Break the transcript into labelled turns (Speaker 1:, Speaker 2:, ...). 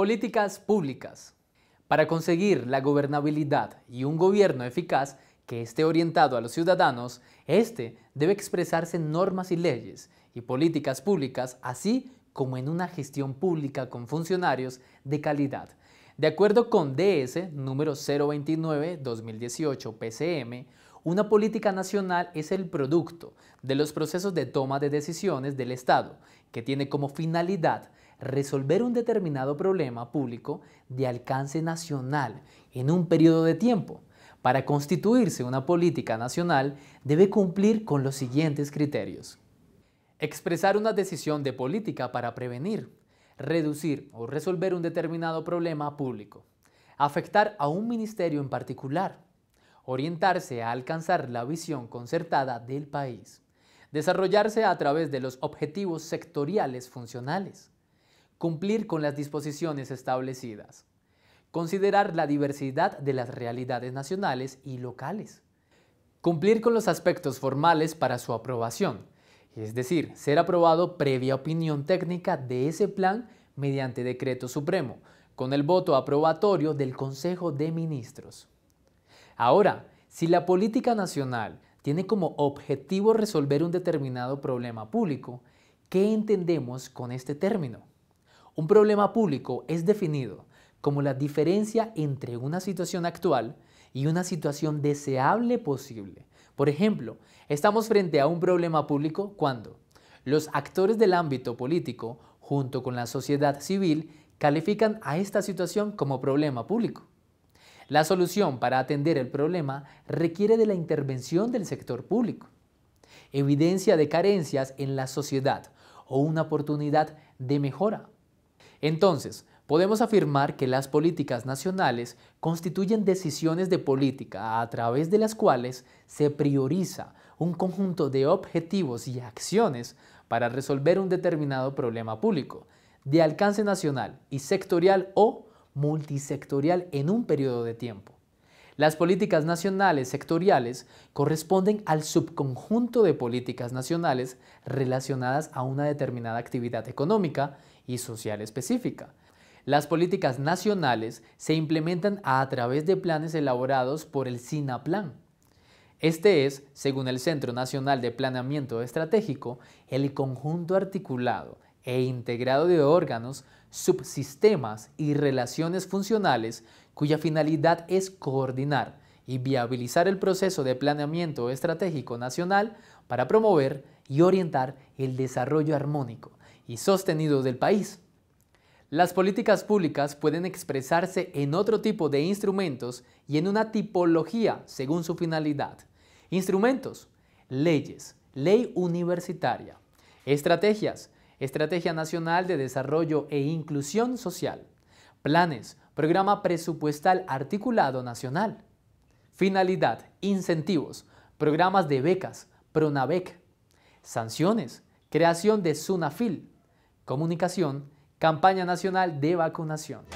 Speaker 1: Políticas públicas. Para conseguir la gobernabilidad y un gobierno eficaz que esté orientado a los ciudadanos, este debe expresarse en normas y leyes y políticas públicas, así como en una gestión pública con funcionarios de calidad. De acuerdo con DS número 029-2018 PCM, una política nacional es el producto de los procesos de toma de decisiones del Estado, que tiene como finalidad resolver un determinado problema público de alcance nacional en un periodo de tiempo. Para constituirse una política nacional debe cumplir con los siguientes criterios. Expresar una decisión de política para prevenir, reducir o resolver un determinado problema público, afectar a un ministerio en particular, orientarse a alcanzar la visión concertada del país, desarrollarse a través de los objetivos sectoriales funcionales, cumplir con las disposiciones establecidas, considerar la diversidad de las realidades nacionales y locales, cumplir con los aspectos formales para su aprobación, es decir, ser aprobado previa opinión técnica de ese plan mediante decreto supremo, con el voto aprobatorio del Consejo de Ministros. Ahora, si la política nacional tiene como objetivo resolver un determinado problema público, ¿qué entendemos con este término? Un problema público es definido como la diferencia entre una situación actual y una situación deseable posible. Por ejemplo, estamos frente a un problema público cuando los actores del ámbito político, junto con la sociedad civil, califican a esta situación como problema público. La solución para atender el problema requiere de la intervención del sector público, evidencia de carencias en la sociedad o una oportunidad de mejora entonces, podemos afirmar que las políticas nacionales constituyen decisiones de política a través de las cuales se prioriza un conjunto de objetivos y acciones para resolver un determinado problema público, de alcance nacional y sectorial o multisectorial en un periodo de tiempo. Las políticas nacionales sectoriales corresponden al subconjunto de políticas nacionales relacionadas a una determinada actividad económica y social específica. Las políticas nacionales se implementan a través de planes elaborados por el SINAPLAN. Este es, según el Centro Nacional de Planeamiento Estratégico, el conjunto articulado e integrado de órganos, subsistemas y relaciones funcionales cuya finalidad es coordinar y viabilizar el proceso de planeamiento estratégico nacional para promover y orientar el desarrollo armónico y sostenido del país. Las políticas públicas pueden expresarse en otro tipo de instrumentos y en una tipología según su finalidad. Instrumentos, leyes, ley universitaria, estrategias, Estrategia Nacional de Desarrollo e Inclusión Social, Planes, Programa Presupuestal Articulado Nacional, Finalidad, Incentivos, Programas de Becas, PRONAVEC, Sanciones, Creación de SUNAFIL, Comunicación, Campaña Nacional de Vacunación.